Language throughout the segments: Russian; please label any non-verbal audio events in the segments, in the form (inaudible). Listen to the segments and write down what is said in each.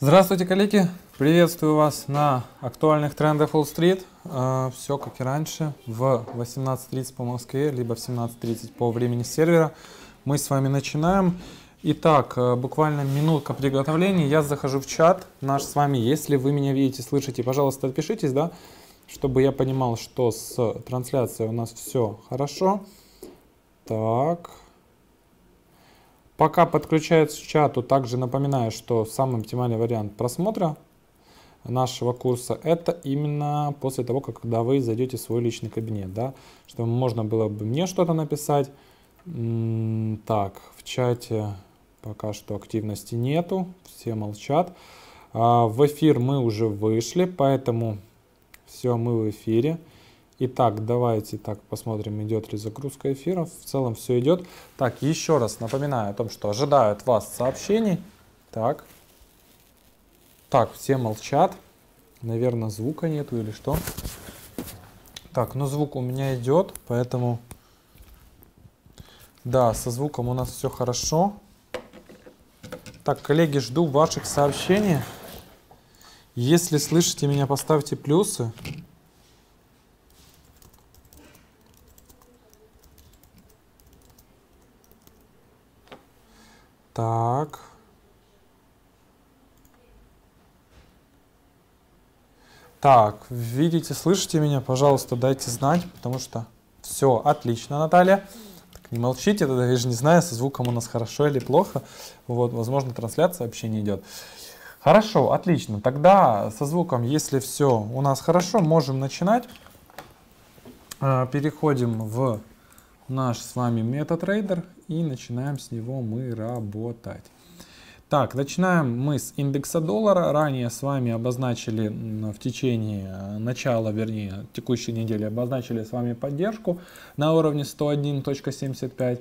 Здравствуйте, коллеги! Приветствую вас на актуальных трендах Wall Street. А, все как и раньше, в 18.30 по Москве, либо в 17.30 по времени сервера. Мы с вами начинаем. Итак, а, буквально минутка приготовления. Я захожу в чат наш с вами. Если вы меня видите, слышите, пожалуйста, отпишитесь, да, чтобы я понимал, что с трансляцией у нас все хорошо. Так, Пока подключается к чату, также напоминаю, что самый оптимальный вариант просмотра нашего курса это именно после того, как, когда вы зайдете в свой личный кабинет, да, чтобы можно было бы мне что-то написать. Так, в чате пока что активности нету, все молчат. А, в эфир мы уже вышли, поэтому все, мы в эфире. Итак, давайте так посмотрим, идет ли загрузка эфира. В целом все идет. Так, еще раз напоминаю о том, что ожидают вас сообщений. Так. Так, все молчат. Наверное, звука нету или что. Так, но ну звук у меня идет, поэтому... Да, со звуком у нас все хорошо. Так, коллеги, жду ваших сообщений. Если слышите меня, поставьте плюсы. Так, видите, слышите меня? Пожалуйста, дайте знать, потому что все отлично, Наталья. Так, не молчите, тогда я же не знаю, со звуком у нас хорошо или плохо. Вот, возможно, трансляция вообще не идет. Хорошо, отлично. Тогда со звуком, если все у нас хорошо, можем начинать. А, переходим в наш с вами MetaTrader и начинаем с него мы работать. Так, начинаем мы с индекса доллара. Ранее с вами обозначили в течение э, начала, вернее, текущей недели обозначили с вами поддержку на уровне 101.75-101.65,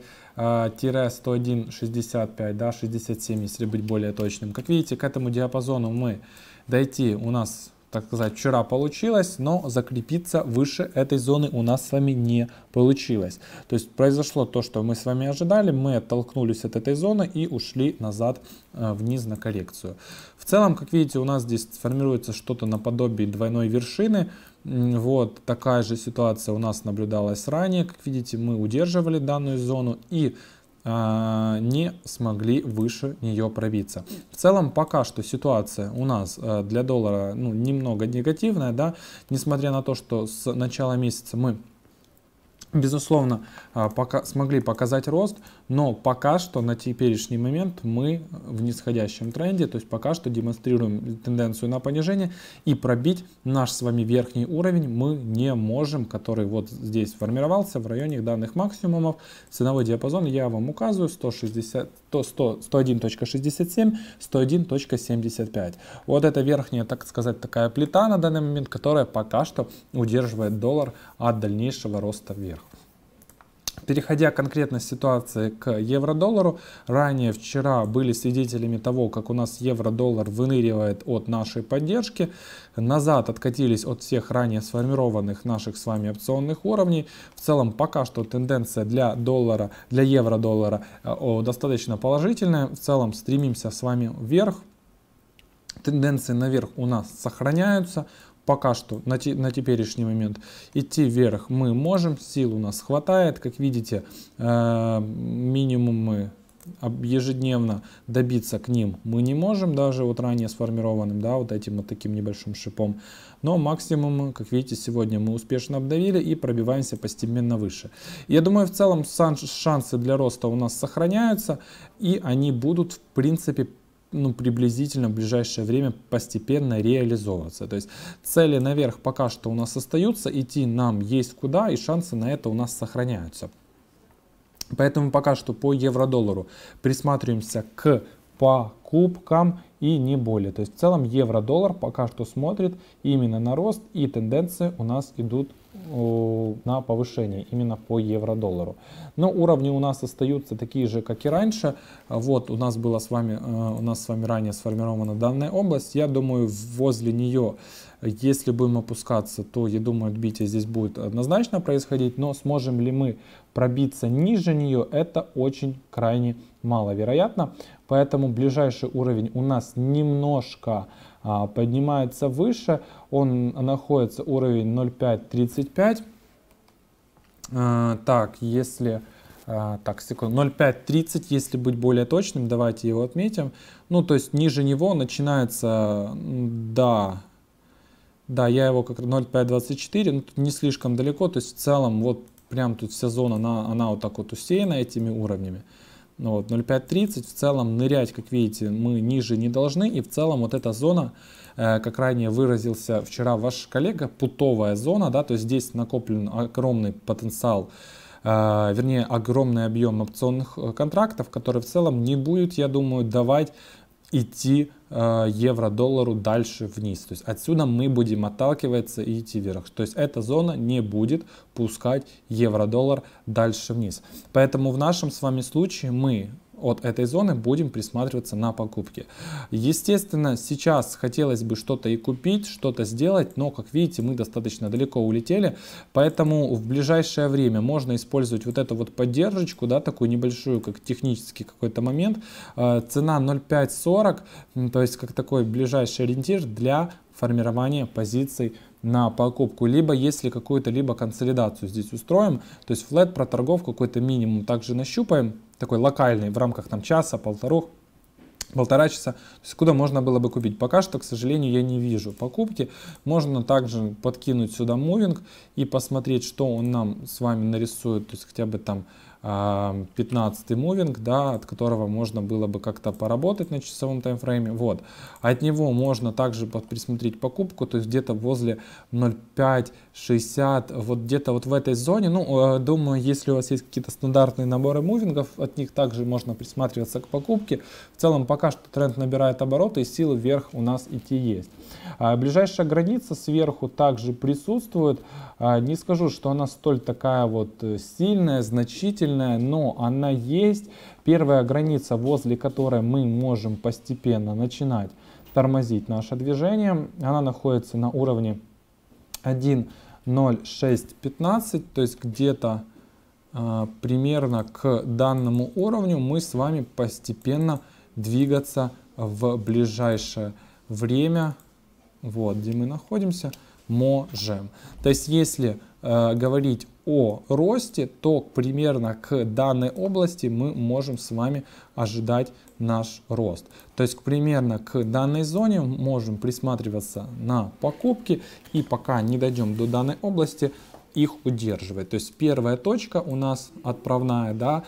э, да, 67, если быть более точным. Как видите, к этому диапазону мы дойти у нас так сказать, вчера получилось, но закрепиться выше этой зоны у нас с вами не получилось. То есть произошло то, что мы с вами ожидали, мы оттолкнулись от этой зоны и ушли назад э, вниз на коррекцию. В целом, как видите, у нас здесь формируется что-то наподобие двойной вершины. Вот такая же ситуация у нас наблюдалась ранее. Как видите, мы удерживали данную зону и а, не смогли выше нее пробиться. В целом пока что ситуация у нас э, для доллара ну, немного негативная, да, несмотря на то, что с начала месяца мы безусловно а, пока смогли показать рост, но пока что на теперешний момент мы в нисходящем тренде, то есть пока что демонстрируем тенденцию на понижение и пробить наш с вами верхний уровень мы не можем, который вот здесь формировался в районе данных максимумов. Ценовой диапазон я вам указываю 160, 100, 101.67, 101.75. Вот это верхняя, так сказать, такая плита на данный момент, которая пока что удерживает доллар от дальнейшего роста вверх. Переходя конкретно ситуации к евро-доллару, ранее вчера были свидетелями того, как у нас евро-доллар выныривает от нашей поддержки, назад откатились от всех ранее сформированных наших с вами опционных уровней. В целом пока что тенденция для доллара, для евро-доллара э, достаточно положительная. В целом стремимся с вами вверх. Тенденции наверх у нас сохраняются пока что на, те, на теперешний момент идти вверх мы можем, сил у нас хватает, как видите, э, мы ежедневно добиться к ним мы не можем, даже вот ранее сформированным, да, вот этим вот таким небольшим шипом. Но максимум, как видите, сегодня мы успешно обдавили и пробиваемся постепенно выше. Я думаю, в целом шансы для роста у нас сохраняются, и они будут, в принципе, ну, приблизительно в ближайшее время постепенно реализовываться. То есть цели наверх пока что у нас остаются, идти нам есть куда, и шансы на это у нас сохраняются. Поэтому пока что по евро-доллару присматриваемся к покупкам и не более. То есть в целом евро-доллар пока что смотрит именно на рост и тенденции у нас идут на повышение именно по евро-доллару. Но уровни у нас остаются такие же, как и раньше. Вот у нас было с вами, э, у нас с вами ранее сформирована данная область. Я думаю, возле нее, если будем опускаться, то, я думаю, отбитие здесь будет однозначно происходить. Но сможем ли мы пробиться ниже нее, это очень крайне маловероятно. Поэтому ближайший уровень у нас немножко а, поднимается выше. Он находится уровень 0,535. А, так, если... А, так, секунду, 0,530, если быть более точным, давайте его отметим. Ну, то есть ниже него начинается, да, да, я его как 0,524, но ну, тут не слишком далеко, то есть в целом вот прям тут вся зона, она, она вот так вот усеяна этими уровнями. Ну вот, 0,530 в целом нырять, как видите, мы ниже не должны. И в целом вот эта зона, э, как ранее выразился вчера ваш коллега, путовая зона, да, то есть здесь накоплен огромный потенциал, э, вернее огромный объем опционных э, контрактов, который в целом не будет, я думаю, давать идти Э, евро-доллару дальше вниз. То есть отсюда мы будем отталкиваться и идти вверх. То есть эта зона не будет пускать евро-доллар дальше вниз. Поэтому в нашем с вами случае мы от этой зоны будем присматриваться на покупки. Естественно, сейчас хотелось бы что-то и купить, что-то сделать, но, как видите, мы достаточно далеко улетели, поэтому в ближайшее время можно использовать вот эту вот поддержку, да, такую небольшую, как технический какой-то момент. Э, цена 0,540, то есть как такой ближайший ориентир для формирования позиций на покупку, либо если какую-то либо консолидацию здесь устроим, то есть флет торгов какой-то минимум также нащупаем, такой локальный в рамках там часа, полторах, полтора часа, то есть куда можно было бы купить. Пока что, к сожалению, я не вижу покупки. Можно также подкинуть сюда мувинг и посмотреть, что он нам с вами нарисует, то есть хотя бы там 15 мувинг, да, от которого можно было бы как-то поработать на часовом таймфрейме. Вот. От него можно также присмотреть покупку, то есть где-то возле 0,5 60, вот где-то вот в этой зоне. Ну, э, думаю, если у вас есть какие-то стандартные наборы мувингов, от них также можно присматриваться к покупке. В целом, пока что тренд набирает обороты, и силы вверх у нас идти есть. А ближайшая граница сверху также присутствует. А, не скажу, что она столь такая вот э, сильная, значительная, но она есть. Первая граница, возле которой мы можем постепенно начинать тормозить наше движение, она находится на уровне 1 0,615, то есть где-то э, примерно к данному уровню мы с вами постепенно двигаться в ближайшее время, вот где мы находимся, можем. То есть если э, говорить о росте, то примерно к данной области мы можем с вами ожидать наш рост. То есть примерно к данной зоне можем присматриваться на покупки и пока не дойдем до данной области, их удерживать. То есть первая точка у нас отправная, да,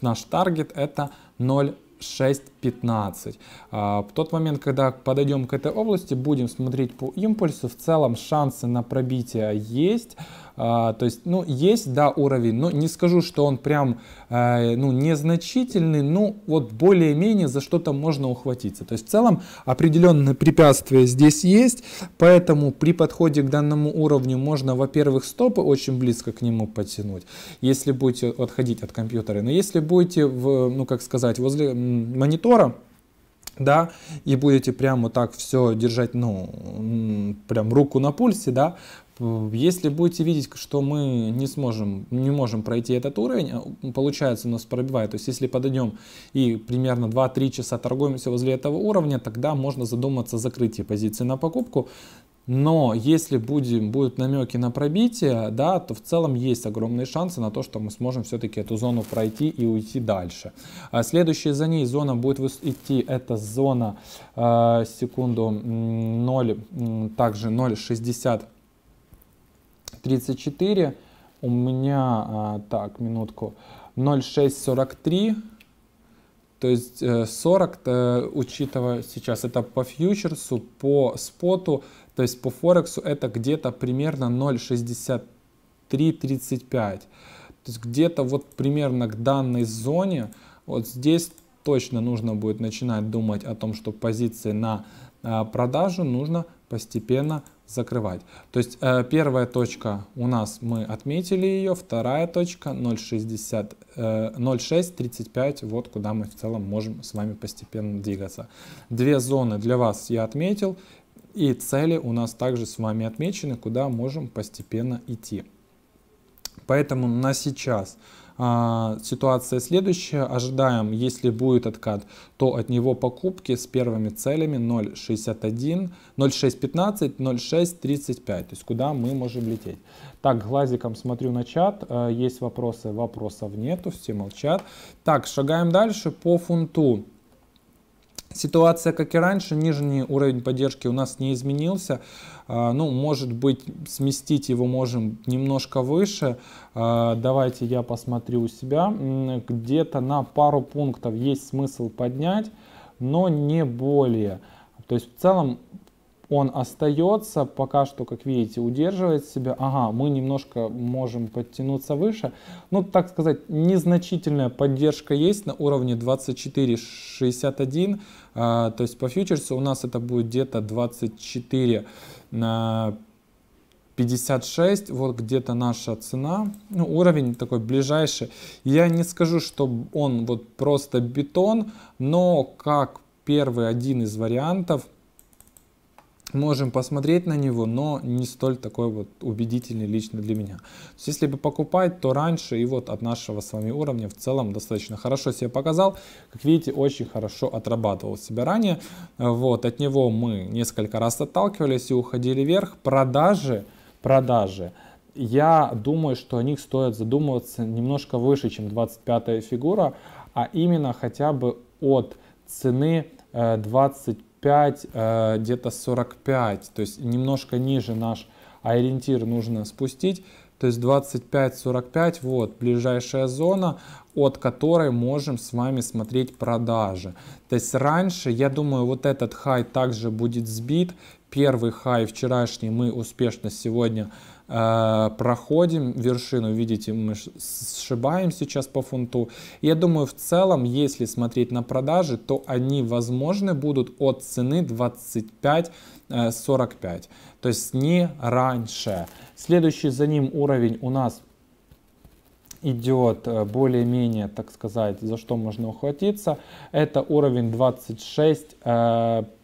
наш таргет это 0,6 15. А, в тот момент, когда подойдем к этой области, будем смотреть по импульсу. В целом шансы на пробитие есть. А, то есть, ну, есть, да, уровень, но не скажу, что он прям, э, ну, незначительный, но вот более-менее за что-то можно ухватиться. То есть, в целом, определенные препятствия здесь есть, поэтому при подходе к данному уровню можно, во-первых, стопы очень близко к нему подтянуть, если будете отходить от компьютера. Но если будете, в, ну, как сказать, возле монитора, монитора, да, и будете прямо так все держать, ну, прям руку на пульсе, да, если будете видеть, что мы не сможем, не можем пройти этот уровень, а, получается у нас пробивает, то есть если подойдем и примерно 2-3 часа торгуемся возле этого уровня, тогда можно задуматься закрытие позиции на покупку, но если будем, будут намеки на пробитие, да, то в целом есть огромные шансы на то, что мы сможем все-таки эту зону пройти и уйти дальше. А следующая за ней зона будет идти, это зона, э, секунду, 0, также 0,60, 34. У меня, э, так, минутку, 0,643. То есть 40, э, э, учитывая сейчас, это по фьючерсу, по споту, то есть по Форексу это где-то примерно 0,6335. То есть где-то вот примерно к данной зоне, вот здесь точно нужно будет начинать думать о том, что позиции на а, продажу нужно постепенно закрывать. То есть э, первая точка у нас мы отметили ее, вторая точка 0,635, э, вот куда мы в целом можем с вами постепенно двигаться. Две зоны для вас я отметил, и цели у нас также с вами отмечены, куда можем постепенно идти. Поэтому на сейчас а, ситуация следующая. Ожидаем, если будет откат, то от него покупки с первыми целями 0.61, 0.615, 0.635. То есть куда мы можем лететь. Так, глазиком смотрю на чат. А, есть вопросы, вопросов нету, все молчат. Так, шагаем дальше по фунту. Ситуация, как и раньше, нижний уровень поддержки у нас не изменился. А, ну, может быть, сместить его можем немножко выше. А, давайте я посмотрю у себя. Где-то на пару пунктов есть смысл поднять, но не более. То есть в целом он остается, пока что, как видите, удерживает себя. Ага, мы немножко можем подтянуться выше. Ну, так сказать, незначительная поддержка есть на уровне 24.61. А, то есть по фьючерсу у нас это будет где-то 24 на 56, вот где-то наша цена, ну, уровень такой ближайший. Я не скажу, что он вот просто бетон, но как первый один из вариантов – можем посмотреть на него, но не столь такой вот убедительный лично для меня. То есть, если бы покупать, то раньше и вот от нашего с вами уровня в целом достаточно хорошо себя показал. Как видите, очень хорошо отрабатывал себя ранее. Вот, от него мы несколько раз отталкивались и уходили вверх. Продажи, продажи. Я думаю, что о них стоит задумываться немножко выше, чем 25 фигура, а именно хотя бы от цены 25 э, 45, э, где-то 45, то есть немножко ниже наш ориентир нужно спустить. То есть 25-45, вот ближайшая зона, от которой можем с вами смотреть продажи. То есть раньше, я думаю, вот этот хай также будет сбит. Первый хай вчерашний мы успешно сегодня Э, проходим вершину, видите, мы сшибаем сейчас по фунту. Я думаю, в целом, если смотреть на продажи, то они возможны будут от цены 25-45, э, то есть не раньше. Следующий за ним уровень у нас идет э, более-менее, так сказать, за что можно ухватиться, это уровень 26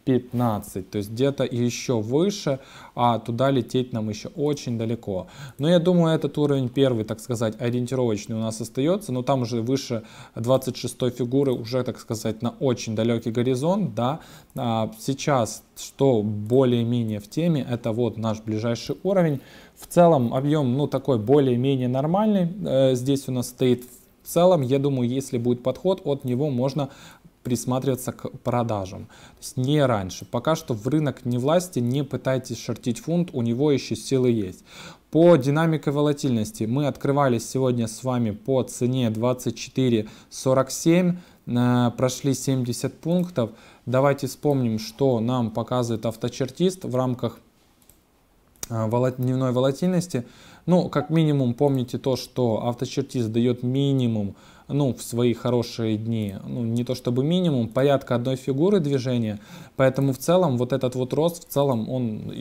15, то есть где-то еще выше, а туда лететь нам еще очень далеко. Но я думаю, этот уровень первый, так сказать, ориентировочный у нас остается, но там уже выше 26 фигуры, уже, так сказать, на очень далекий горизонт, да. А сейчас, что более-менее в теме, это вот наш ближайший уровень. В целом объем, ну, такой более-менее нормальный. Э, здесь у нас стоит в целом, я думаю, если будет подход, от него можно присматриваться к продажам. То есть не раньше. Пока что в рынок не власти, не пытайтесь шортить фунт, у него еще силы есть. По динамике волатильности мы открывались сегодня с вами по цене 24.47, э, прошли 70 пунктов. Давайте вспомним, что нам показывает авточертист в рамках э, дневной волатильности. Ну, как минимум, помните то, что авточертист дает минимум ну, в свои хорошие дни, ну, не то чтобы минимум, порядка одной фигуры движения, поэтому в целом вот этот вот рост, в целом он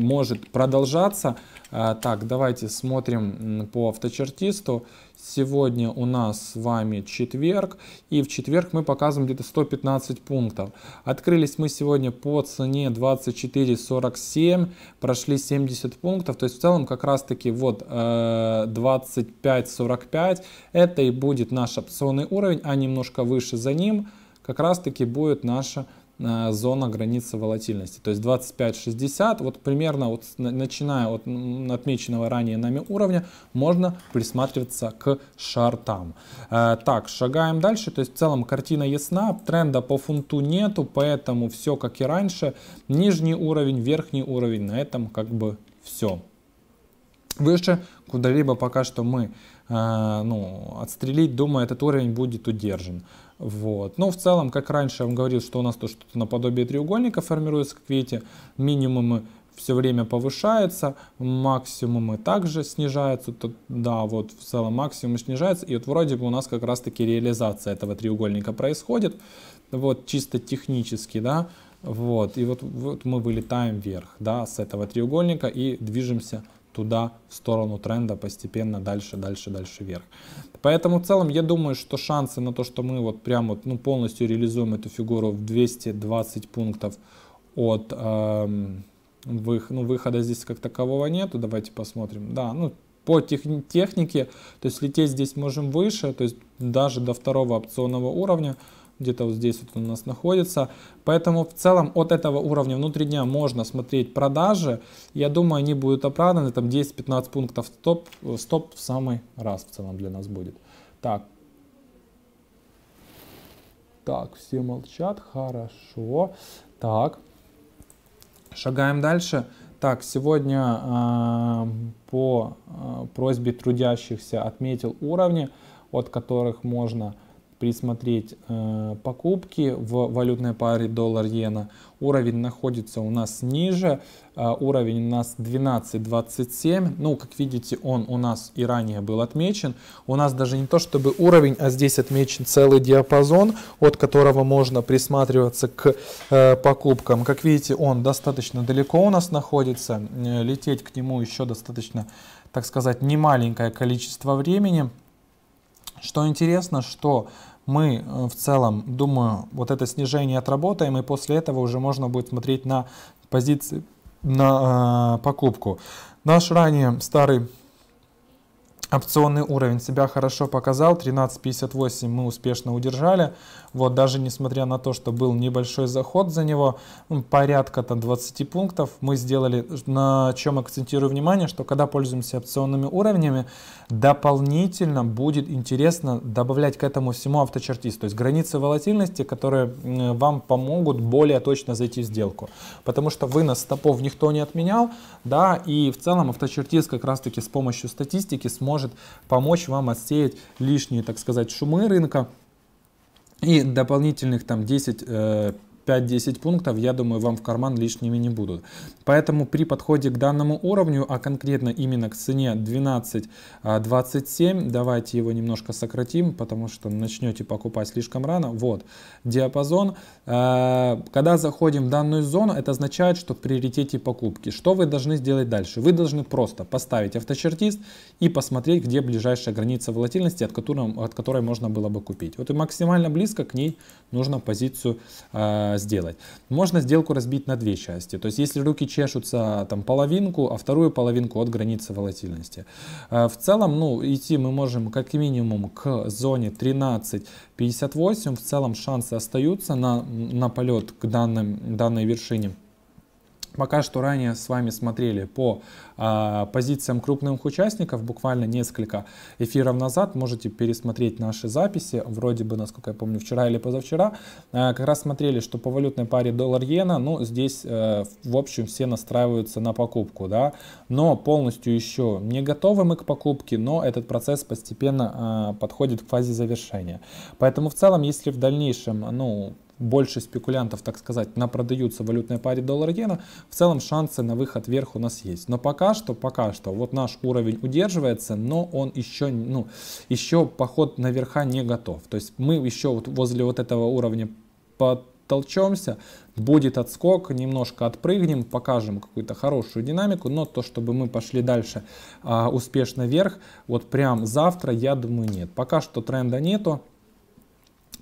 может продолжаться. А, так, давайте смотрим по авточертисту. Сегодня у нас с вами четверг, и в четверг мы показываем где-то 115 пунктов. Открылись мы сегодня по цене 24.47, прошли 70 пунктов, то есть в целом как раз-таки вот 25.45, э, это и будет наш опционный уровень, а немножко выше за ним как раз-таки будет наша цена Э, зона границы волатильности. То есть 25-60, вот примерно вот начиная от отмеченного ранее нами уровня, можно присматриваться к шартам. Э, так, шагаем дальше. То есть в целом картина ясна, тренда по фунту нету, поэтому все как и раньше. Нижний уровень, верхний уровень, на этом как бы все. Выше куда-либо пока что мы э, ну, отстрелить, думаю, этот уровень будет удержан. Вот. Но ну, в целом, как раньше я вам говорил, что у нас то что-то наподобие треугольника формируется, как видите, минимумы все время повышаются, максимумы также снижаются, то, да, вот в целом максимум снижается, и вот вроде бы у нас как раз-таки реализация этого треугольника происходит, вот чисто технически, да, вот, и вот, вот мы вылетаем вверх, да, с этого треугольника и движемся вверх туда, в сторону тренда, постепенно дальше, дальше, дальше вверх. Поэтому в целом я думаю, что шансы на то, что мы вот прям вот, ну, полностью реализуем эту фигуру в 220 пунктов от эм, вых, ну, выхода здесь как такового нету. Давайте посмотрим. Да, ну по тех, технике, то есть лететь здесь можем выше, то есть даже до второго опционного уровня где-то вот здесь вот он у нас находится. Поэтому в целом от этого уровня внутри дня можно смотреть продажи. Я думаю, они будут оправданы, там 10-15 пунктов стоп, стоп в самый раз в целом для нас будет. Так. Так, все молчат, хорошо. Так, шагаем дальше. Так, сегодня э, по э, просьбе трудящихся отметил уровни, от которых можно присмотреть э, покупки в валютной паре доллар-иена. Уровень находится у нас ниже, э, уровень у нас 12.27. Ну, как видите, он у нас и ранее был отмечен. У нас даже не то чтобы уровень, а здесь отмечен целый диапазон, от которого можно присматриваться к э, покупкам. Как видите, он достаточно далеко у нас находится. Э, лететь к нему еще достаточно, так сказать, немаленькое количество времени. Что интересно, что мы э, в целом, думаю, вот это снижение отработаем, и после этого уже можно будет смотреть на позиции, на э, покупку. Наш ранее старый опционный уровень себя хорошо показал, 13.58 мы успешно удержали. Вот даже несмотря на то, что был небольшой заход за него, ну, порядка там 20 пунктов, мы сделали, на чем акцентирую внимание, что когда пользуемся опционными уровнями, дополнительно будет интересно добавлять к этому всему авточертис, то есть границы волатильности, которые вам помогут более точно зайти в сделку. Потому что вынос стопов никто не отменял, да, и в целом авточертис как раз-таки с помощью статистики сможет помочь вам отсеять лишние, так сказать, шумы рынка, и дополнительных там 10 5-10 пунктов, я думаю, вам в карман лишними не будут. Поэтому при подходе к данному уровню, а конкретно именно к цене 12.27, а, давайте его немножко сократим, потому что начнете покупать слишком рано. Вот, диапазон. А, когда заходим в данную зону, это означает, что в приоритете покупки. Что вы должны сделать дальше? Вы должны просто поставить авточертист и посмотреть, где ближайшая граница волатильности, от которой, от которой можно было бы купить. Вот и максимально близко к ней нужно позицию а, сделать. Можно сделку разбить на две части. То есть если руки чешутся там половинку, а вторую половинку от границы волатильности. Э, в целом, ну, идти мы можем как минимум к зоне 13.58. В целом шансы остаются на, на полет к данным, данной вершине. Пока что ранее с вами смотрели по э, позициям крупных участников, буквально несколько эфиров назад. Можете пересмотреть наши записи, вроде бы, насколько я помню, вчера или позавчера. Э, как раз смотрели, что по валютной паре доллар-иена, ну, здесь, э, в общем, все настраиваются на покупку, да. Но полностью еще не готовы мы к покупке, но этот процесс постепенно э, подходит к фазе завершения. Поэтому, в целом, если в дальнейшем, ну, больше спекулянтов, так сказать, напродаются валютной паре доллар-иена, в целом шансы на выход вверх у нас есть. Но пока что, пока что, вот наш уровень удерживается, но он еще, ну, еще поход наверха не готов. То есть мы еще вот возле вот этого уровня под толчемся, будет отскок, немножко отпрыгнем, покажем какую-то хорошую динамику, но то, чтобы мы пошли дальше а, успешно вверх, вот прям завтра, я думаю, нет. Пока что тренда нету,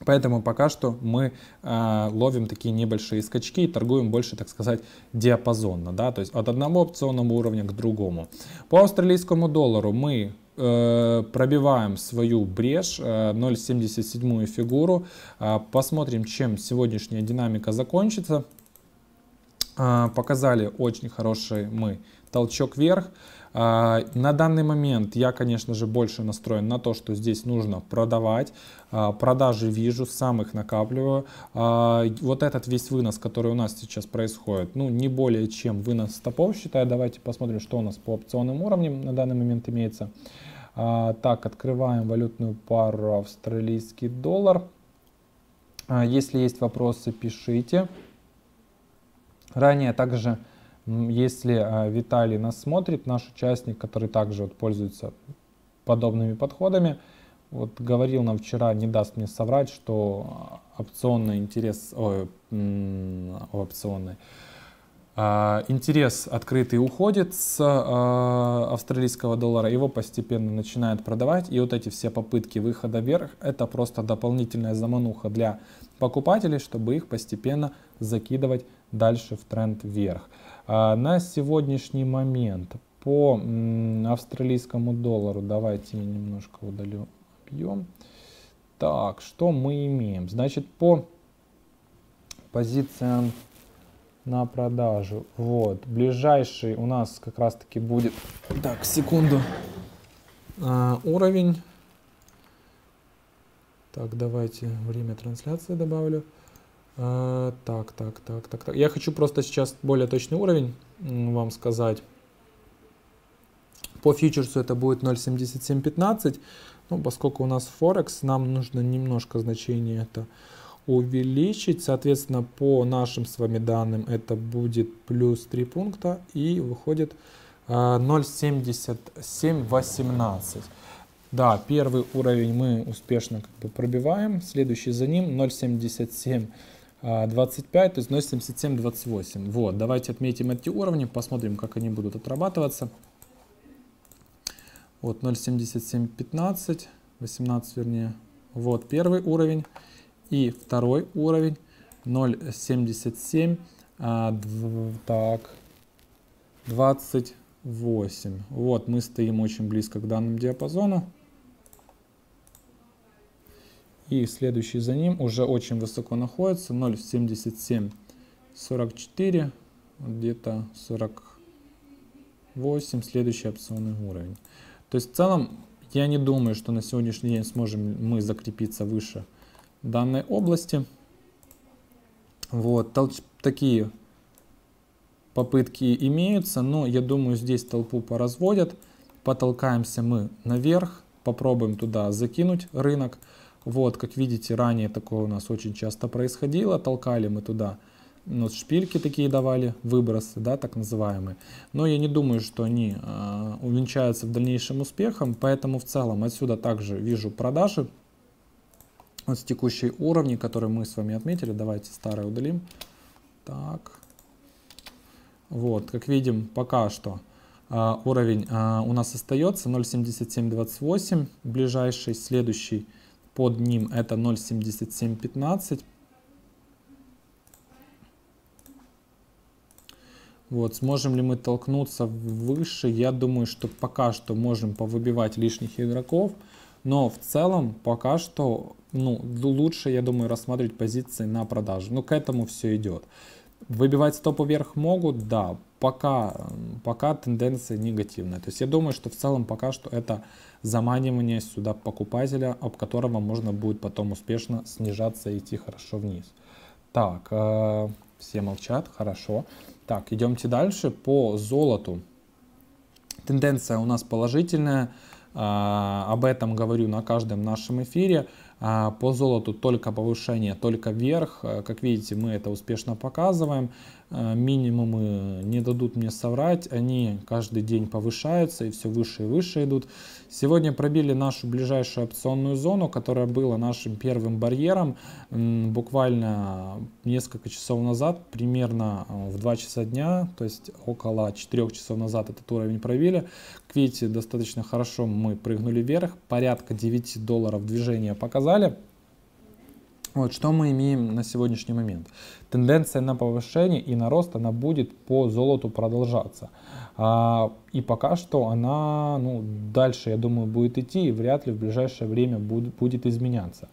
Поэтому пока что мы э, ловим такие небольшие скачки и торгуем больше, так сказать, диапазонно, да, то есть от одного опционного уровня к другому. По австралийскому доллару мы э, пробиваем свою брешь, э, 0,77 фигуру, э, посмотрим, чем сегодняшняя динамика закончится. Э, показали очень хороший мы толчок вверх. А, на данный момент я, конечно же, больше настроен на то, что здесь нужно продавать. А, продажи вижу, сам их накапливаю. А, вот этот весь вынос, который у нас сейчас происходит, ну, не более чем вынос стопов, считаю. Давайте посмотрим, что у нас по опционным уровням на данный момент имеется. Так, открываем валютную пару австралийский доллар. Если есть вопросы, пишите. Ранее также если а, Виталий нас смотрит, наш участник, который также вот пользуется подобными подходами, вот говорил нам вчера, не даст мне соврать, что опционный интерес, ой, опционный, а, интерес открытый уходит с а, австралийского доллара, его постепенно начинают продавать, и вот эти все попытки выхода вверх, это просто дополнительная замануха для покупателей, чтобы их постепенно закидывать дальше в тренд вверх. А, на сегодняшний момент по австралийскому доллару, давайте я немножко удалю объем. Так, что мы имеем? Значит, по позициям на продажу. Вот, ближайший у нас как раз таки будет, так, секунду, а, уровень. Так, давайте время трансляции добавлю так, так, так, так, так. Я хочу просто сейчас более точный уровень вам сказать. По фьючерсу это будет 0.7715. Ну, поскольку у нас Форекс, нам нужно немножко значение это увеличить. Соответственно, по нашим с вами данным это будет плюс 3 пункта и выходит 0.7718. Да, первый уровень мы успешно как бы пробиваем, следующий за ним 0.77 25, а, то есть 0,77, 28. Вот, давайте отметим эти уровни, посмотрим, как они будут отрабатываться. Вот 0,77, 15, 18 вернее. Вот первый уровень. И второй уровень 0,77, а, так, 28. Вот, мы стоим очень близко к данному диапазону. И следующий за ним уже очень высоко находится, 0,7744, где-то 48, следующий опционный уровень. То есть в целом я не думаю, что на сегодняшний день сможем мы закрепиться выше данной области. Вот, толч такие попытки имеются, но я думаю, здесь толпу поразводят. Потолкаемся мы наверх, попробуем туда закинуть рынок. Вот, как видите, ранее такое у нас очень часто происходило, толкали мы туда ну, шпильки такие давали, выбросы, да, так называемые. Но я не думаю, что они э, увенчаются в дальнейшем успехом, поэтому в целом отсюда также вижу продажи. Вот с текущей уровни, которые мы с вами отметили, давайте старые удалим. Так, вот, как видим, пока что э, уровень э, у нас остается 0.7728, ближайший, следующий под ним это 0.7715. Вот, сможем ли мы толкнуться выше? Я думаю, что пока что можем повыбивать лишних игроков. Но в целом пока что ну, лучше, я думаю, рассматривать позиции на продажу. Но ну, к этому все идет. Выбивать стопу вверх могут, да пока, пока тенденция негативная. То есть я думаю, что в целом пока что это заманивание сюда покупателя, об которого можно будет потом успешно снижаться и идти хорошо вниз. Так, э, все молчат, хорошо. Так, идемте дальше по золоту. Тенденция у нас положительная. Э, об этом говорю на каждом нашем эфире. Э, по золоту только повышение, только вверх. Э, как видите, мы это успешно показываем. Э, минимумы не дадут мне соврать, они каждый день повышаются и все выше и выше идут. Сегодня пробили нашу ближайшую опционную зону, которая была нашим первым барьером буквально несколько часов назад, примерно э, в 2 часа дня, то есть около 4 часов назад этот уровень пробили. К видите, достаточно хорошо мы прыгнули вверх, порядка 9 долларов движения показали. Вот что мы имеем на сегодняшний момент. Тенденция на повышение и на рост она будет по золоту продолжаться. А, и пока что она ну, дальше, я думаю, будет идти и вряд ли в ближайшее время будет, будет изменяться.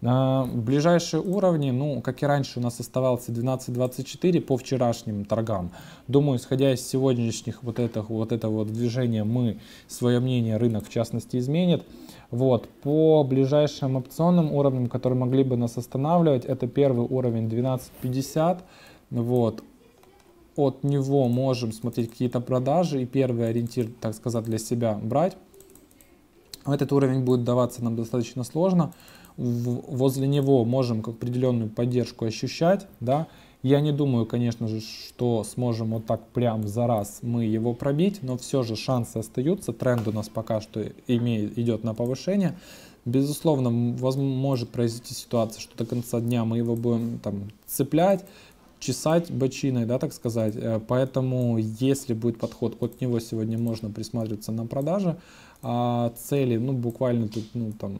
Ближайшие уровни, ну, как и раньше у нас оставался 12.24 по вчерашним торгам. Думаю, исходя из сегодняшних вот этого вот, этого вот движения, мы свое мнение рынок в частности изменит. Вот, по ближайшим опционным уровням, которые могли бы нас останавливать, это первый уровень 12.50, вот, от него можем смотреть какие-то продажи и первый ориентир, так сказать, для себя брать. Этот уровень будет даваться нам достаточно сложно, возле него можем как определенную поддержку ощущать, да, я не думаю, конечно же, что сможем вот так прям за раз мы его пробить, но все же шансы остаются. Тренд у нас пока что имеет, идет на повышение. Безусловно, может произойти ситуация, что до конца дня мы его будем там цеплять, чесать бочиной, да, так сказать. Э, поэтому, если будет подход от него сегодня, можно присматриваться на продажи. А цели, ну, буквально тут, ну, там,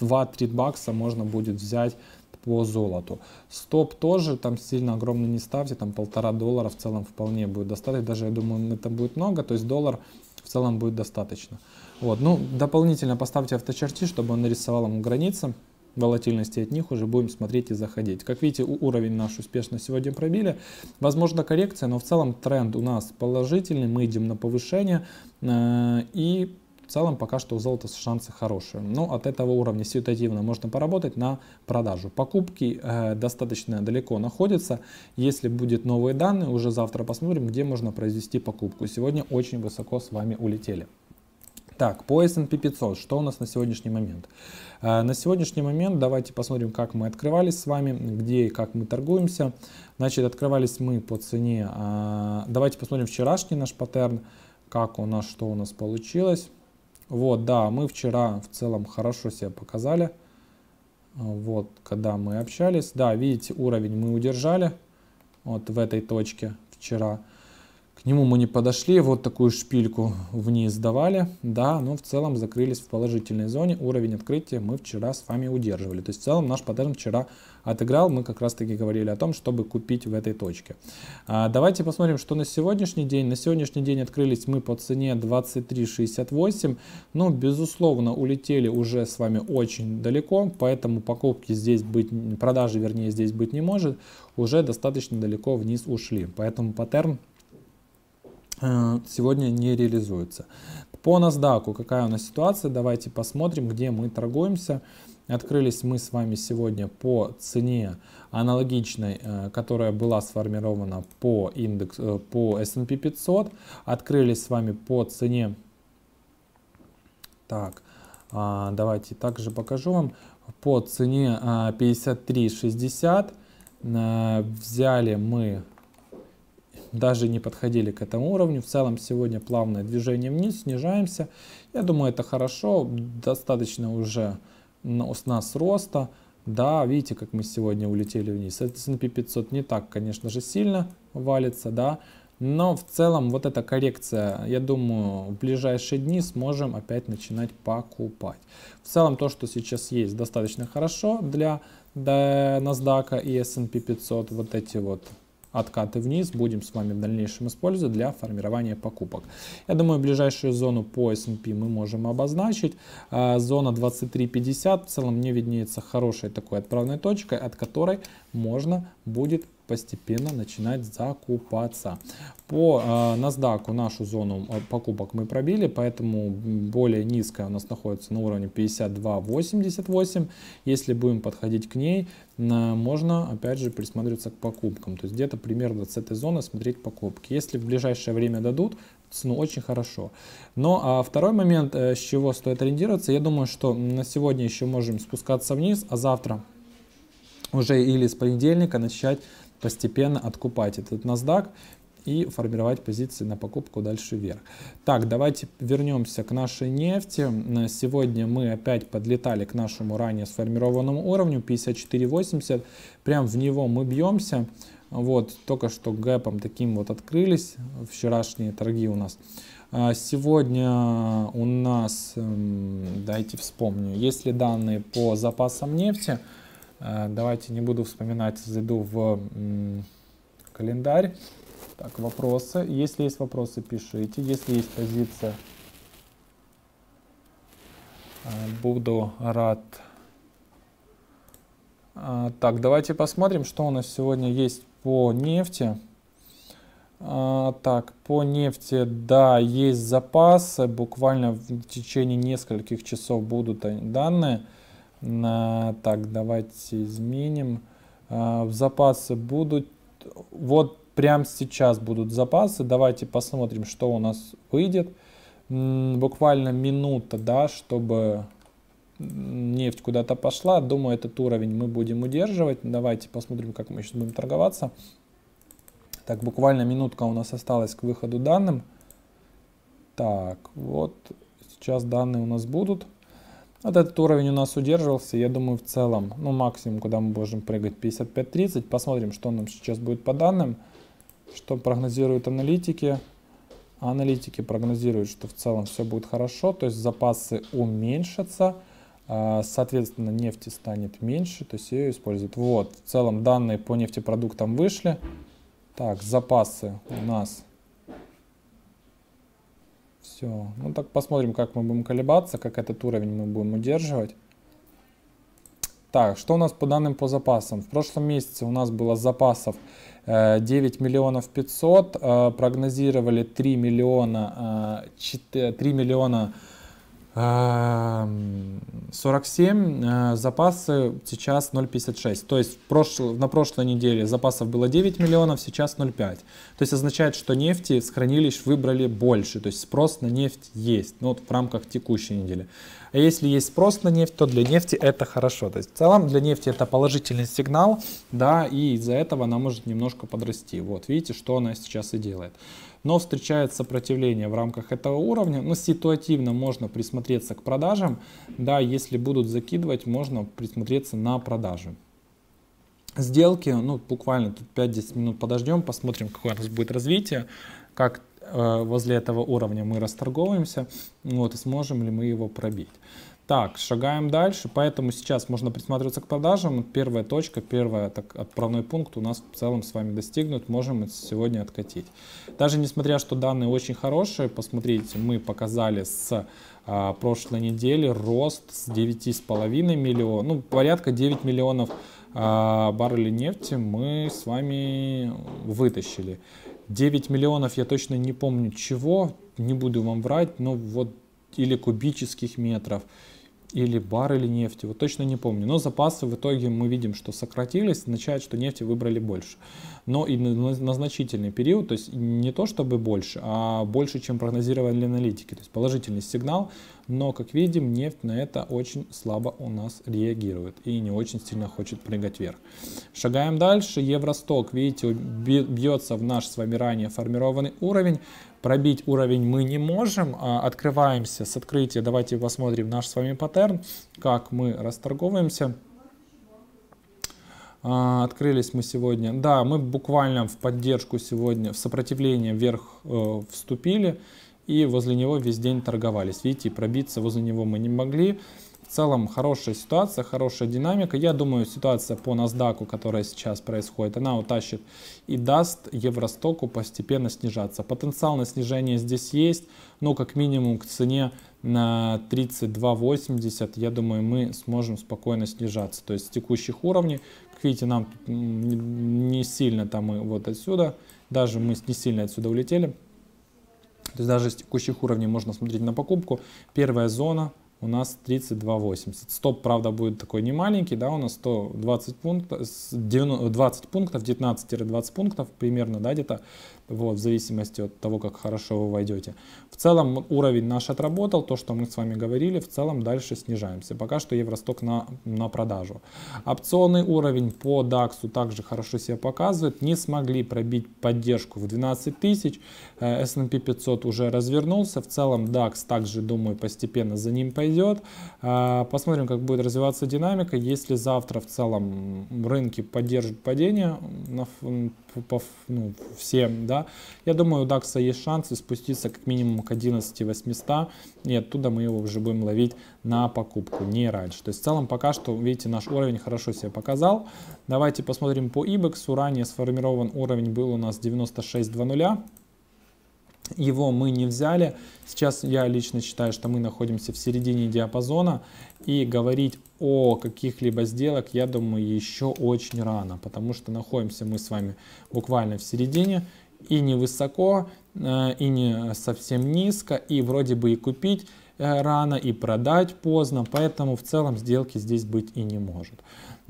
2-3 бакса можно будет взять по золоту. Стоп тоже там сильно огромный не ставьте, там полтора доллара в целом вполне будет достаточно, даже я думаю это будет много, то есть доллар в целом будет достаточно. Вот, ну дополнительно поставьте авточерти, чтобы он нарисовал вам границы волатильности от них уже будем смотреть и заходить. Как видите, уровень наш успешно сегодня пробили. Возможно коррекция, но в целом тренд у нас положительный, мы идем на повышение э, и в целом пока что у золота шансы хорошие. Но ну, от этого уровня ситуативно можно поработать на продажу. Покупки э, достаточно далеко находятся. Если будет новые данные, уже завтра посмотрим, где можно произвести покупку. Сегодня очень высоко с вами улетели. Так, по S&P 500, что у нас на сегодняшний момент? Э, на сегодняшний момент давайте посмотрим, как мы открывались с вами, где и как мы торгуемся. Значит, открывались мы по цене, э, давайте посмотрим вчерашний наш паттерн, как у нас, что у нас получилось. Вот, да, мы вчера в целом хорошо себя показали. Вот, когда мы общались. Да, видите, уровень мы удержали вот в этой точке вчера. К нему мы не подошли, вот такую шпильку вниз давали, да, но в целом закрылись в положительной зоне. Уровень открытия мы вчера с вами удерживали. То есть в целом наш паттерн вчера отыграл, мы как раз таки говорили о том, чтобы купить в этой точке. А, давайте посмотрим, что на сегодняшний день. На сегодняшний день открылись мы по цене 23.68, но ну, безусловно улетели уже с вами очень далеко, поэтому покупки здесь быть, продажи вернее здесь быть не может, уже достаточно далеко вниз ушли. Поэтому паттерн Э, сегодня не реализуется. По NASDAQ, какая у нас ситуация, давайте посмотрим, где мы торгуемся. Открылись мы с вами сегодня по цене аналогичной, э, которая была сформирована по, индекс, э, по S&P 500. Открылись с вами по цене, так, а, давайте также покажу вам, по цене 53.60. А, взяли мы даже не подходили к этому уровню. В целом сегодня плавное движение вниз, снижаемся. Я думаю, это хорошо, достаточно уже с нас роста. Да, видите, как мы сегодня улетели вниз. S&P 500 не так, конечно же, сильно валится, да, но в целом вот эта коррекция, я думаю, в ближайшие дни сможем опять начинать покупать. В целом то, что сейчас есть, достаточно хорошо для, для NASDAQ и S&P 500. Вот эти вот откаты вниз будем с вами в дальнейшем использовать для формирования покупок. Я думаю, ближайшую зону по S&P мы можем обозначить. А, зона 23.50 в целом мне виднеется хорошей такой отправной точкой, от которой можно будет постепенно начинать закупаться. По а, NASDAQ нашу зону а, покупок мы пробили, поэтому более низкая у нас находится на уровне 52.88. Если будем подходить к ней, можно опять же присмотреться к покупкам. То есть где-то примерно с этой зоны смотреть покупки. Если в ближайшее время дадут, цену очень хорошо. Но а второй момент, э, с чего стоит ориентироваться, я думаю, что на сегодня еще можем спускаться вниз, а завтра уже или с понедельника начать постепенно откупать этот NASDAQ и формировать позиции на покупку дальше вверх. Так, давайте вернемся к нашей нефти. Сегодня мы опять подлетали к нашему ранее сформированному уровню 54.80. Прям в него мы бьемся. Вот, только что гэпом таким вот открылись вчерашние торги у нас. А, сегодня у нас, эм, дайте вспомню, есть ли данные по запасам нефти – Э, давайте не буду вспоминать, зайду в календарь. Так, вопросы. Если есть вопросы, пишите. Если есть позиция, э, буду рад. Э, так, давайте посмотрим, что у нас сегодня есть по нефти. Так, по нефти, да, есть запасы. Буквально в течение нескольких часов будут данные. Так, давайте изменим. А, в запасы будут... Вот прямо сейчас будут запасы. Давайте посмотрим, что у нас выйдет. Буквально минута, да, чтобы нефть куда-то пошла. Думаю, этот уровень мы будем удерживать. Давайте посмотрим, как мы сейчас будем торговаться. Так, буквально минутка у нас осталась к выходу данным. Так, вот сейчас данные у нас будут. Вот этот уровень у нас удерживался, я думаю, в целом, ну, максимум, куда мы можем прыгать, 55-30. Посмотрим, что нам сейчас будет по данным, что прогнозируют аналитики. Аналитики прогнозируют, что в целом все будет хорошо, то есть запасы уменьшатся, а, соответственно, нефти станет меньше, то есть ее используют. Вот, в целом данные по нефтепродуктам вышли. Так, запасы у нас все. Ну так посмотрим, как мы будем колебаться, как этот уровень мы будем удерживать. Так, что у нас по данным по запасам? В прошлом месяце у нас было запасов 9 э, миллионов 500, э, прогнозировали 3 миллиона, 4, э, 3 миллиона 47, эм, э, запасы сейчас 0,56. То есть прошло, на прошлой неделе запасов было 9 миллионов, сейчас 0,5. То есть означает, что нефти с хранилищ выбрали больше. То есть спрос на нефть есть, ну вот в рамках текущей недели. А если есть спрос на нефть, то для нефти это хорошо. То есть в целом для нефти это положительный сигнал, да, и из-за этого она может немножко подрасти. Вот видите, что она сейчас и делает но встречает сопротивление в рамках этого уровня. Но ну, ситуативно можно присмотреться к продажам. Да, если будут закидывать, можно присмотреться на продажи. Сделки, ну буквально тут 5-10 минут подождем, посмотрим, какое у нас будет развитие, как э, возле этого уровня мы расторговываемся, вот, и сможем ли мы его пробить. Так, шагаем дальше, поэтому сейчас можно присматриваться к продажам. Первая точка, первый так, отправной пункт у нас в целом с вами достигнут, можем сегодня откатить. Даже несмотря, что данные очень хорошие, посмотрите, мы показали с а, прошлой недели рост с 9,5 миллионов, ну порядка 9 миллионов а, баррелей нефти мы с вами вытащили. 9 миллионов я точно не помню чего, не буду вам врать, но вот или кубических метров, или баррели нефти, вот точно не помню. Но запасы в итоге мы видим, что сократились, означает, что нефти выбрали больше. Но и на, на значительный период, то есть не то чтобы больше, а больше, чем прогнозировали аналитики. То есть положительный сигнал, но, как видим, нефть на это очень слабо у нас реагирует и не очень сильно хочет прыгать вверх. Шагаем дальше. Евросток, видите, бьется в наш с вами ранее формированный уровень пробить уровень мы не можем. А открываемся с открытия. Давайте посмотрим наш с вами паттерн, как мы расторговываемся. А, открылись мы сегодня. Да, мы буквально в поддержку сегодня, в сопротивление вверх э, вступили и возле него весь день торговались. Видите, пробиться возле него мы не могли. В целом хорошая ситуация, хорошая динамика. Я думаю, ситуация по NASDAQ, которая сейчас происходит, она утащит и даст Евростоку постепенно снижаться. Потенциал на снижение здесь есть, но как минимум к цене на 32.80, я думаю, мы сможем спокойно снижаться. То есть с текущих уровней, как видите, нам не сильно там мы вот отсюда, даже мы не сильно отсюда улетели. То есть даже с текущих уровней можно смотреть на покупку. Первая зона у нас 32,80. Стоп, правда, будет такой не маленький, да, у нас 120 э, э, пунктов, 20 пунктов, 19-20 пунктов примерно, да, где-то, вот, в зависимости от того, как хорошо вы войдете. В целом уровень наш отработал, то, что мы с вами говорили, в целом дальше снижаемся. Пока что Евросток на, на продажу. Опционный уровень по DAX также хорошо себя показывает. Не смогли пробить поддержку в 12 тысяч. S&P э, 500 уже развернулся. В целом DAX также, думаю, постепенно за ним пойдет пойдет. А, посмотрим, как будет развиваться динамика. Если завтра в целом рынки поддержат падение, на, по, ну, все, да, я думаю, у DAX есть шансы спуститься как минимум к 11 800, и оттуда мы его уже будем ловить на покупку, не раньше. То есть в целом пока что, видите, наш уровень хорошо себя показал. Давайте посмотрим по IBEX. Ранее сформирован уровень был у нас 96.00 его мы не взяли. Сейчас я лично считаю, что мы находимся в середине диапазона, и говорить о каких-либо сделок, я думаю, еще очень рано, потому что находимся мы с вами буквально в середине, и не высоко, э, и не совсем низко, и вроде бы и купить Э, рано, и продать поздно, поэтому в целом сделки здесь быть и не может.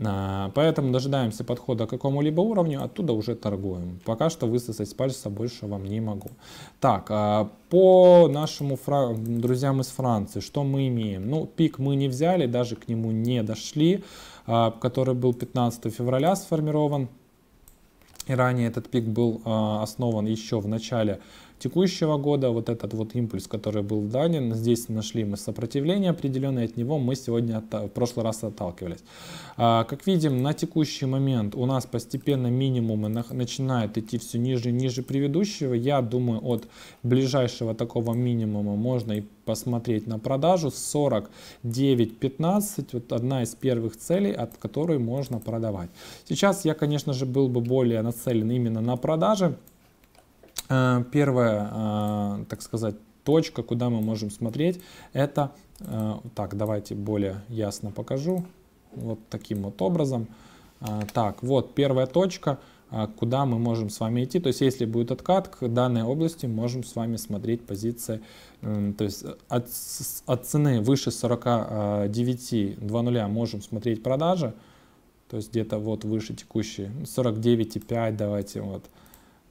А, поэтому дожидаемся подхода к какому-либо уровню, оттуда уже торгуем. Пока что высосать с пальца больше вам не могу. Так, а, по нашему фра... друзьям из Франции, что мы имеем? Ну, пик мы не взяли, даже к нему не дошли, а, который был 15 февраля сформирован. И ранее этот пик был основан еще в начале текущего года. Вот этот вот импульс, который был данен, здесь нашли мы сопротивление определенное, от него мы сегодня в прошлый раз отталкивались. А, как видим, на текущий момент у нас постепенно минимумы начинают идти все ниже и ниже предыдущего. Я думаю, от ближайшего такого минимума можно и посмотреть на продажу 49.15, вот одна из первых целей, от которой можно продавать. Сейчас я, конечно же, был бы более нацелен именно на продажи, Э, первая, э, так сказать, точка, куда мы можем смотреть, это, э, так, давайте более ясно покажу, вот таким вот образом. Так, вот первая точка, куда мы можем с вами идти. То есть, если будет откат к данной области, можем с вами смотреть позиции, то есть от, от цены выше 49,20 можем смотреть продажи, то есть где-то вот выше текущие, 49,5 давайте вот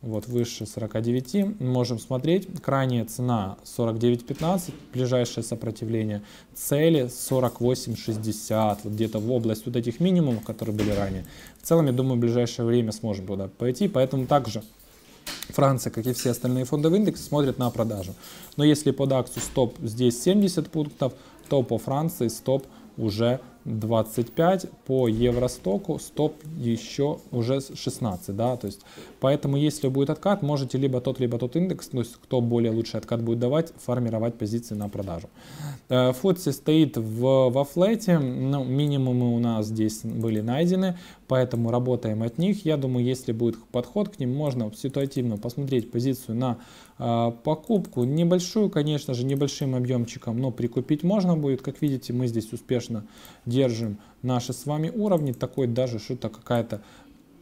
вот выше 49, можем смотреть, крайняя цена 49.15, ближайшее сопротивление цели 48.60, вот где-то в область вот этих минимумов, которые были ранее. В целом, я думаю, в ближайшее время сможем туда пойти, поэтому также Франция, как и все остальные фондовые индексы, смотрят на продажу. Но если под акцию стоп здесь 70 пунктов, то по Франции стоп уже 25, по евростоку стоп еще уже 16, да, то есть, поэтому если будет откат, можете либо тот, либо тот индекс, то есть, кто более лучший откат будет давать, формировать позиции на продажу. Э, Фудси стоит в, во флете, ну, минимумы у нас здесь были найдены, поэтому работаем от них, я думаю, если будет подход к ним, можно ситуативно посмотреть позицию на а, покупку. Небольшую, конечно же, небольшим объемчиком, но прикупить можно будет. Как видите, мы здесь успешно держим наши с вами уровни. Такой даже что-то какая-то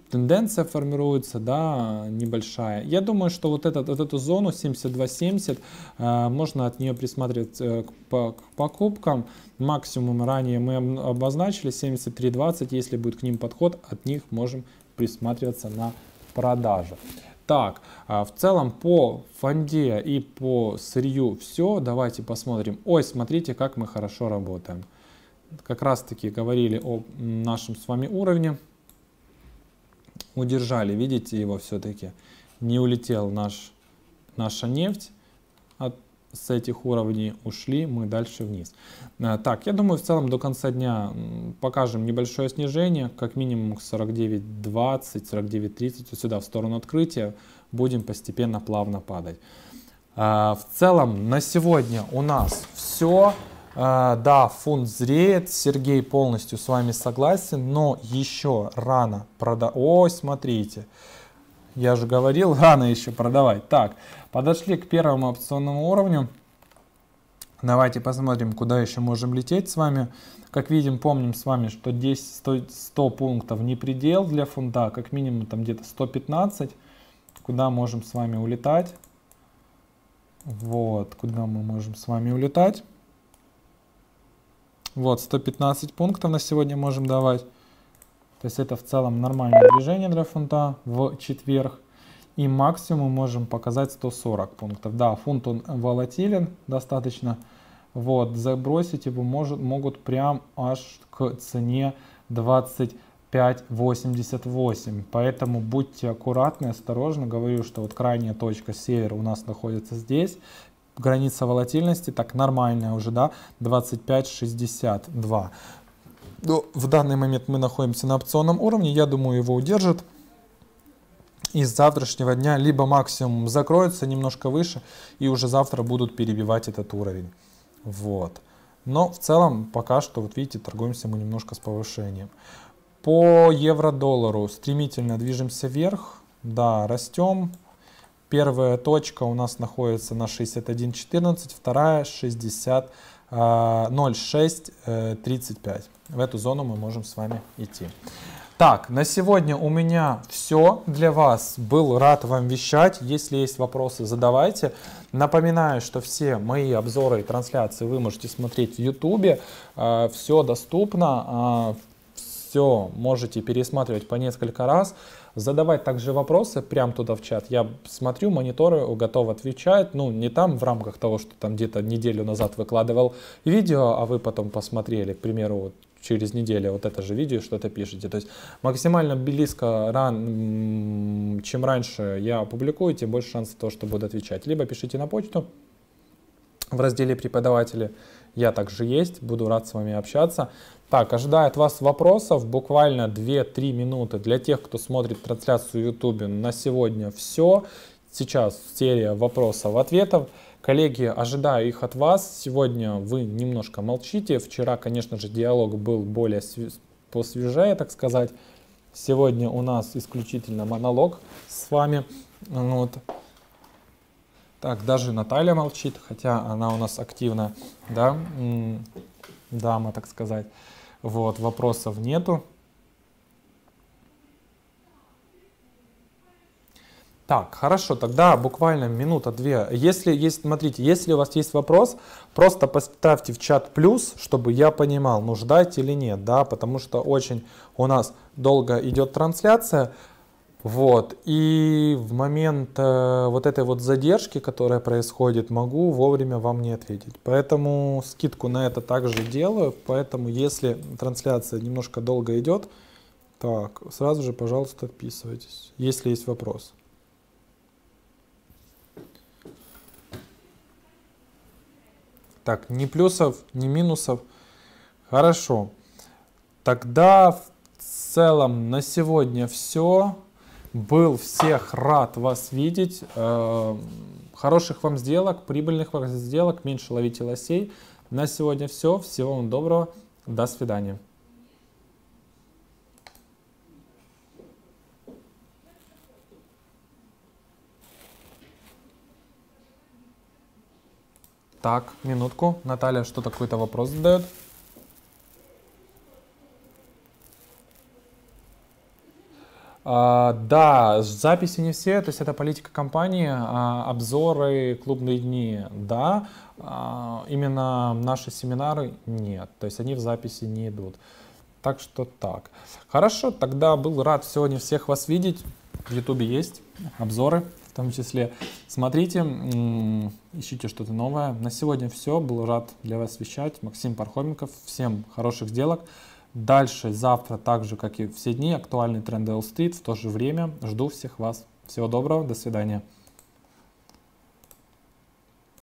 тенденция формируется, да, небольшая. Я думаю, что вот, этот, вот эту зону 72.70 э, а, можно от нее присматривать э, к, по, покупкам. Максимум ранее мы обозначили 73.20, если будет к ним подход, от них можем присматриваться на продажи. Так, а, в целом по фонде и по сырью все. Давайте посмотрим. Ой, смотрите, как мы хорошо работаем. Как раз таки говорили о нашем с вами уровне. Удержали, видите его все-таки. Не улетел наш, наша нефть с этих уровней ушли, мы дальше вниз. Э, так, я думаю, в целом до конца дня покажем небольшое снижение, как минимум к 49.20, 49.30, вот сюда в сторону открытия, будем постепенно плавно падать. Э, в целом на сегодня у нас все. Э, да, фунт зреет, Сергей полностью с вами согласен, но еще рано продать. Ой, Смотрите. Я же говорил, (laughs) рано еще продавать. Так, подошли к первому опционному уровню. Давайте посмотрим, куда еще можем лететь с вами. Как видим, помним с вами, что 10, 100, 100 пунктов не предел для фунта, а как минимум там где-то 115, куда можем с вами улетать. Вот, куда мы можем с вами улетать. Вот, 115 пунктов на сегодня можем давать. То есть это в целом нормальное движение для фунта в четверг. И максимум можем показать 140 пунктов. Да, фунт он волатилен достаточно. Вот, забросить его может, могут прям аж к цене 25.88. Поэтому будьте аккуратны, осторожны. Говорю, что вот крайняя точка север у нас находится здесь. Граница волатильности так нормальная уже, да, 25.62 в данный момент мы находимся на опционном уровне, я думаю, его удержит. И с завтрашнего дня либо максимум закроется немножко выше, и уже завтра будут перебивать этот уровень. Вот. Но в целом пока что, вот видите, торгуемся мы немножко с повышением. По евро-доллару стремительно движемся вверх. Да, растем. Первая точка у нас находится на 61.14, вторая 60. 0,635. Э, в эту зону мы можем с вами идти. Так, на сегодня у меня все для вас. Был рад вам вещать. Если есть вопросы, задавайте. Напоминаю, что все мои обзоры и трансляции вы можете смотреть в YouTube. Э, все доступно, э, все можете пересматривать по несколько раз задавать также вопросы прямо туда в чат. Я смотрю, мониторы, готов отвечать. Ну, не там в рамках того, что там где-то неделю назад выкладывал видео, а вы потом посмотрели, к примеру, вот через неделю вот это же видео что-то пишете. То есть максимально близко, ран, чем раньше я опубликую, тем больше шансов то, что буду отвечать. Либо пишите на почту в разделе «Преподаватели». Я также есть, буду рад с вами общаться. Так, ожидает вас вопросов. Буквально 2-3 минуты для тех, кто смотрит трансляцию в YouTube. На сегодня все. Сейчас серия вопросов-ответов. Коллеги, ожидаю их от вас. Сегодня вы немножко молчите. Вчера, конечно же, диалог был более посвежее, так сказать. Сегодня у нас исключительно монолог с вами. Вот. Так, даже Наталья молчит, хотя она у нас активная, да, дама, так сказать. Вот, вопросов нету. Так, хорошо, тогда буквально минута-две. Если есть, смотрите, если у вас есть вопрос, просто поставьте в чат плюс, чтобы я понимал, нуждать или нет, да, потому что очень у нас долго идет трансляция. Вот. И в момент э, вот этой вот задержки, которая происходит, могу вовремя вам не ответить. Поэтому скидку на это также делаю. Поэтому если трансляция немножко долго идет, так, сразу же, пожалуйста, отписывайтесь, если есть вопрос. Так, ни плюсов, ни минусов. Хорошо. Тогда в целом на сегодня все. Был всех рад вас видеть. Э, хороших вам сделок, прибыльных вам сделок, меньше ловите лосей. На сегодня все. Всего вам доброго. До свидания. Так, минутку. Наталья что-то какой-то вопрос задает. А, да, записи не все, то есть это политика компании, а, обзоры, клубные дни, да, а, именно наши семинары нет, то есть они в записи не идут. Так что так. Хорошо, тогда был рад сегодня всех вас видеть. В Ютубе есть обзоры, в том числе. Смотрите, ищите что-то новое. На сегодня все. Был рад для вас вещать. Максим Пархоменков. Всем хороших сделок. Дальше, завтра, так же, как и все дни, актуальный тренд L Street в то же время. Жду всех вас. Всего доброго, до свидания.